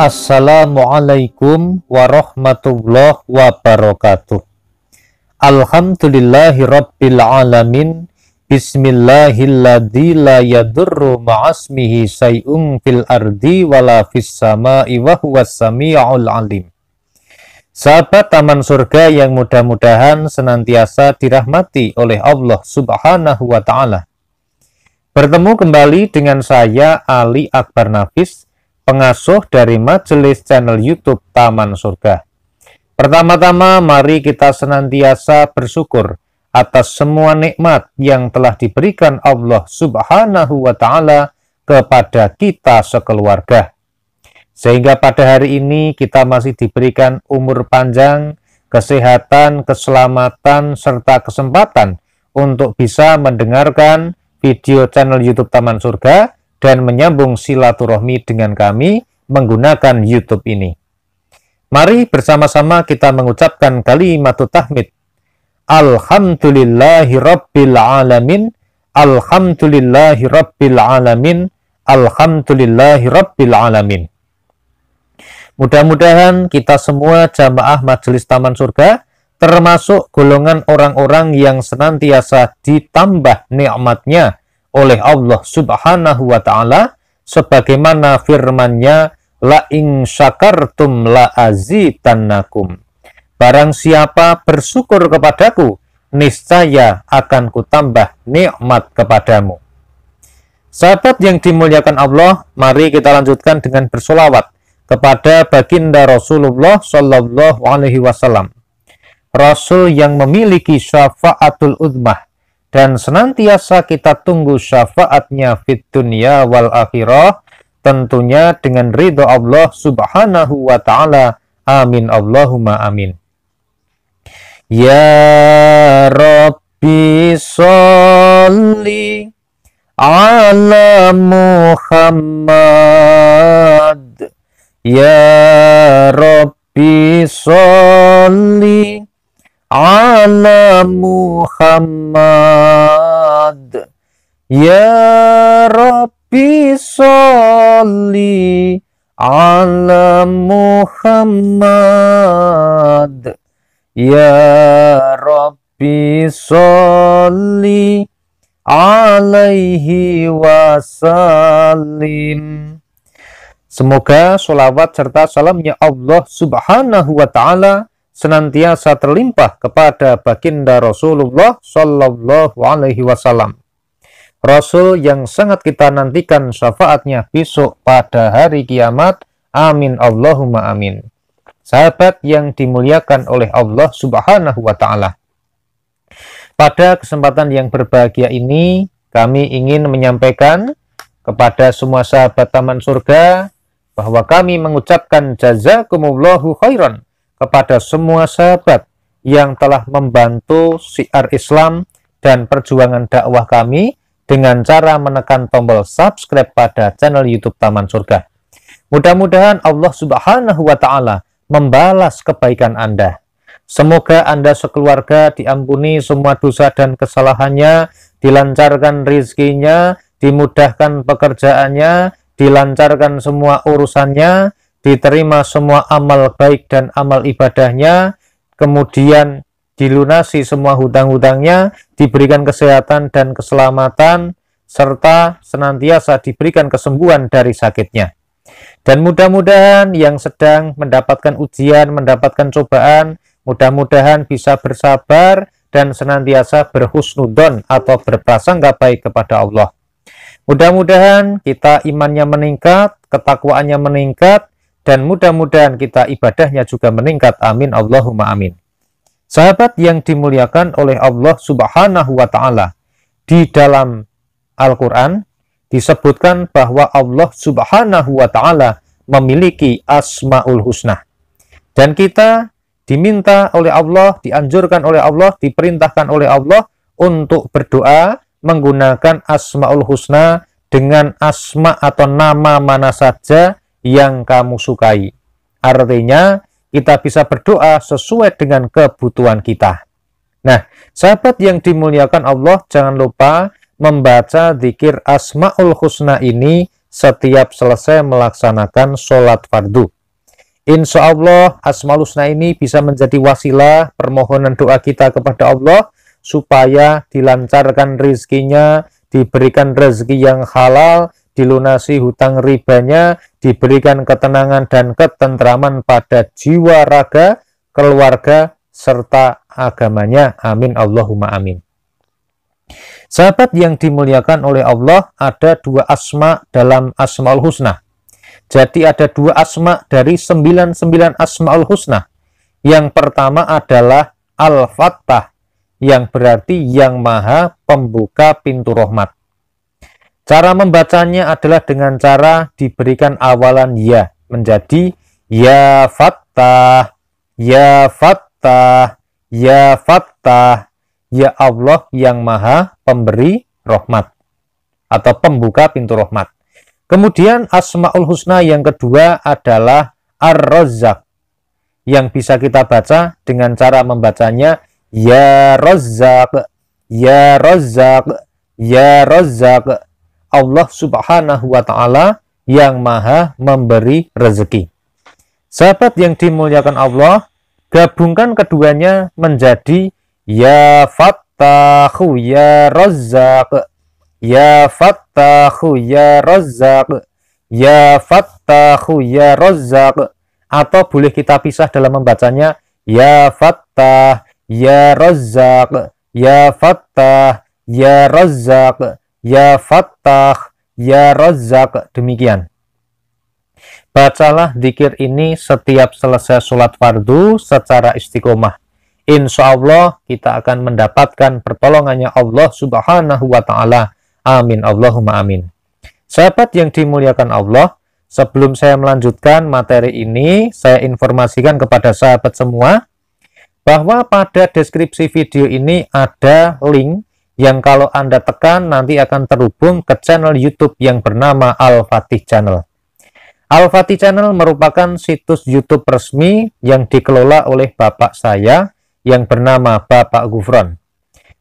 Assalamualaikum warahmatullahi wabarakatuh. Alhamdulillahi rabbil alamin. Bismillahilladzi la yadurru ma'asmihi say'un fil ardi wala fis sama'i wa huwas sami'ul alim. Sahabat taman surga yang mudah-mudahan senantiasa dirahmati oleh Allah Subhanahu wa taala. Bertemu kembali dengan saya Ali Akbar Nafis pengasuh dari majelis channel YouTube Taman Surga. Pertama-tama, mari kita senantiasa bersyukur atas semua nikmat yang telah diberikan Allah Subhanahu wa Ta'ala kepada kita sekeluarga, sehingga pada hari ini kita masih diberikan umur panjang, kesehatan, keselamatan, serta kesempatan untuk bisa mendengarkan video channel YouTube Taman Surga dan menyambung silaturahmi dengan kami menggunakan YouTube ini. Mari bersama-sama kita mengucapkan kalimat tahmid. Alhamdulillahi Rabbil Alamin. Alhamdulillahi Rabbil Alamin. Alhamdulillahi Rabbil Alamin. Mudah-mudahan kita semua jamaah Majelis Taman Surga termasuk golongan orang-orang yang senantiasa ditambah nikmatnya oleh Allah Subhanahu wa taala sebagaimana firman-Nya la ing syakartum la azitannakum barang siapa bersyukur kepadaku niscaya akan kutambah nikmat kepadamu Sahabat yang dimuliakan Allah, mari kita lanjutkan dengan bersolawat kepada baginda Rasulullah Shallallahu Alaihi Wasallam, Rasul yang memiliki syafaatul udmah, dan senantiasa kita tunggu syafaatnya fit dunia wal akhirah tentunya dengan ridho Allah subhanahu wa ta'ala amin Allahumma amin Ya Rabbi salli ala Muhammad Ya Rabbi salli ala Muhammad Ya Rabbi sholli ala Muhammad Ya Rabbi sholli alaihi wasallim Semoga sholawat serta salamnya Allah subhanahu wa ta'ala senantiasa terlimpah kepada baginda Rasulullah Shallallahu Alaihi Wasallam. Rasul yang sangat kita nantikan syafaatnya besok pada hari kiamat. Amin Allahumma amin. Sahabat yang dimuliakan oleh Allah Subhanahu wa taala. Pada kesempatan yang berbahagia ini, kami ingin menyampaikan kepada semua sahabat Taman Surga bahwa kami mengucapkan jazakumullahu khairan kepada semua sahabat yang telah membantu siar Islam dan perjuangan dakwah kami dengan cara menekan tombol subscribe pada channel YouTube Taman Surga. Mudah-mudahan Allah Subhanahu wa taala membalas kebaikan Anda. Semoga Anda sekeluarga diampuni semua dosa dan kesalahannya, dilancarkan rizkinya, dimudahkan pekerjaannya, dilancarkan semua urusannya, diterima semua amal baik dan amal ibadahnya, kemudian dilunasi semua hutang-hutangnya, diberikan kesehatan dan keselamatan, serta senantiasa diberikan kesembuhan dari sakitnya. Dan mudah-mudahan yang sedang mendapatkan ujian, mendapatkan cobaan, mudah-mudahan bisa bersabar dan senantiasa berhusnudon atau berprasangka baik kepada Allah. Mudah-mudahan kita imannya meningkat, ketakwaannya meningkat, dan mudah-mudahan kita ibadahnya juga meningkat. Amin. Allahumma amin. Sahabat yang dimuliakan oleh Allah Subhanahu wa taala, di dalam Al-Qur'an disebutkan bahwa Allah Subhanahu wa taala memiliki Asmaul Husna. Dan kita diminta oleh Allah, dianjurkan oleh Allah, diperintahkan oleh Allah untuk berdoa menggunakan Asmaul Husna dengan asma atau nama mana saja yang kamu sukai. Artinya, kita bisa berdoa sesuai dengan kebutuhan kita. Nah, sahabat yang dimuliakan Allah, jangan lupa membaca zikir Asma'ul Husna ini setiap selesai melaksanakan sholat fardu. Insya Allah Asmaul Husna ini bisa menjadi wasilah permohonan doa kita kepada Allah supaya dilancarkan rizkinya, diberikan rezeki yang halal, dilunasi hutang ribanya, diberikan ketenangan dan ketentraman pada jiwa raga, keluarga, serta agamanya. Amin Allahumma amin. Sahabat yang dimuliakan oleh Allah ada dua asma dalam asmaul husna. Jadi ada dua asma dari sembilan sembilan asmaul husna. Yang pertama adalah Al-Fattah yang berarti yang maha pembuka pintu rahmat. Cara membacanya adalah dengan cara diberikan awalan ya menjadi ya fattah, ya fattah, ya fattah, ya Allah yang maha pemberi rahmat atau pembuka pintu rahmat. Kemudian Asmaul Husna yang kedua adalah Ar-Razzaq yang bisa kita baca dengan cara membacanya Ya Razzaq, Ya Razzaq, Ya Razzaq, Allah Subhanahu wa taala yang Maha memberi rezeki. Sahabat yang dimuliakan Allah, gabungkan keduanya menjadi ya fattahu ya razzaq. Ya fattahu ya razzaq. Ya fattahu ya razzaq atau boleh kita pisah dalam membacanya ya fattah ya razzaq ya fattah ya razzaq Ya Fattah, Ya Razak, demikian. Bacalah dikir ini setiap selesai sholat fardu secara istiqomah. Insya Allah kita akan mendapatkan pertolongannya Allah subhanahu wa ta'ala. Amin, Allahumma amin. Sahabat yang dimuliakan Allah, sebelum saya melanjutkan materi ini, saya informasikan kepada sahabat semua bahwa pada deskripsi video ini ada link yang kalau Anda tekan nanti akan terhubung ke channel YouTube yang bernama Al-Fatih Channel. Al-Fatih Channel merupakan situs YouTube resmi yang dikelola oleh bapak saya yang bernama Bapak Gufron.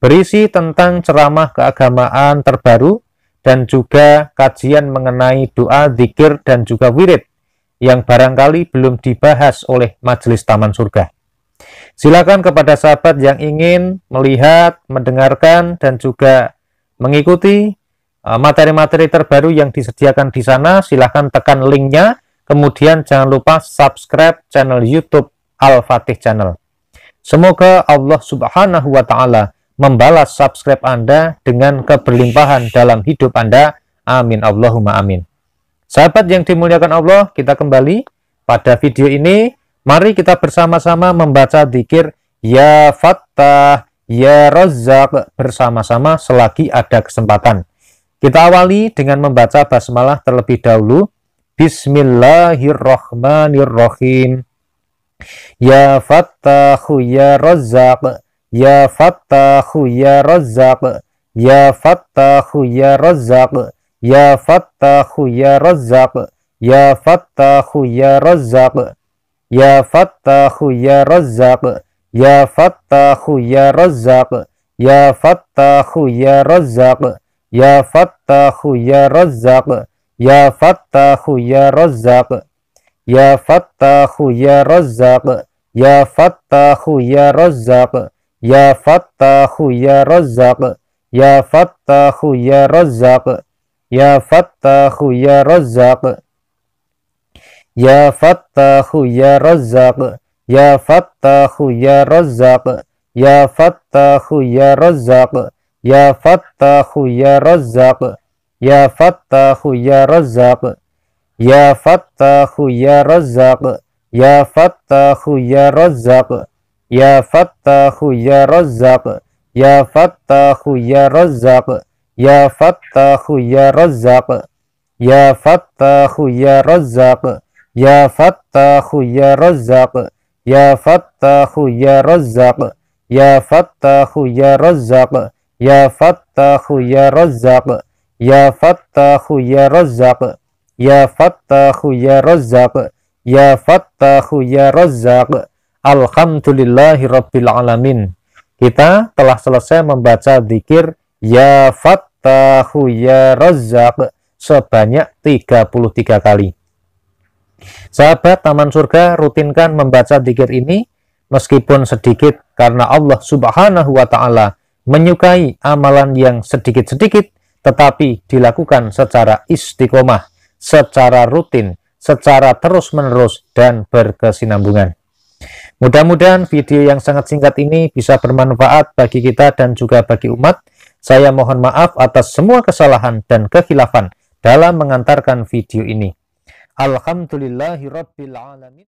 Berisi tentang ceramah keagamaan terbaru dan juga kajian mengenai doa, zikir, dan juga wirid yang barangkali belum dibahas oleh Majelis Taman Surga. Silakan kepada sahabat yang ingin melihat, mendengarkan, dan juga mengikuti eh, materi-materi terbaru yang disediakan di sana. Silakan tekan linknya. Kemudian jangan lupa subscribe channel YouTube Al-Fatih Channel. Semoga Allah Subhanahu wa Ta'ala membalas subscribe Anda dengan keberlimpahan dalam hidup Anda. Amin. Allahumma amin. Sahabat yang dimuliakan Allah, kita kembali pada video ini Mari kita bersama-sama membaca dikir Ya Fattah, Ya Razak bersama-sama selagi ada kesempatan. Kita awali dengan membaca basmalah terlebih dahulu. Bismillahirrahmanirrahim. Ya Fattahu Ya Razak, Ya Fattahu Ya Razak, Ya Fattahu Ya Razak, Ya Fattahu Ya Razak, Ya Fattahu Ya Razak. يا فتاح يا رزاق يا فتاح يا رزاق يا فتاح يا رزاق يا فتاح يا رزاق يا فتاح يا رزاق يا فتاح يا رزاق يا فتاح يا رزاق يا فتاح يا رزاق يا فتاح يا رزاق يا فتاح يا رزاق Ya Fattahu Ya Razzaq Ya Fattahu Ya Razzaq Ya Fattahu Ya Razzaq Ya Fattahu Ya Razzaq Ya Fattahu Ya Razzaq Ya Fattahu Ya Razzaq Ya Fattahu Ya Razzaq Ya Fattahu Ya Razzaq Ya Fattahu Ya Razzaq Ya Fattahu Ya Razzaq Ya Fattahu Ya Razzaq Ya Fattahu Ya Rozak Ya Fattahu Ya Rozak Ya Fattahu Ya Rozak Ya Fattahu Ya Rozak Ya Fattahu Ya Rozak Ya Fattahu Ya Rozak Ya Fattahu Ya Razzaq Alhamdulillahi Rabbil Alamin Kita telah selesai membaca zikir Ya Fattahu Ya Rozak sebanyak 33 kali. Sahabat Taman Surga rutinkan membaca dikir ini meskipun sedikit karena Allah Subhanahu wa taala menyukai amalan yang sedikit-sedikit tetapi dilakukan secara istiqomah, secara rutin, secara terus-menerus dan berkesinambungan. Mudah-mudahan video yang sangat singkat ini bisa bermanfaat bagi kita dan juga bagi umat. Saya mohon maaf atas semua kesalahan dan kehilafan dalam mengantarkan video ini. Alhamdulillahi Rabbil Alamin.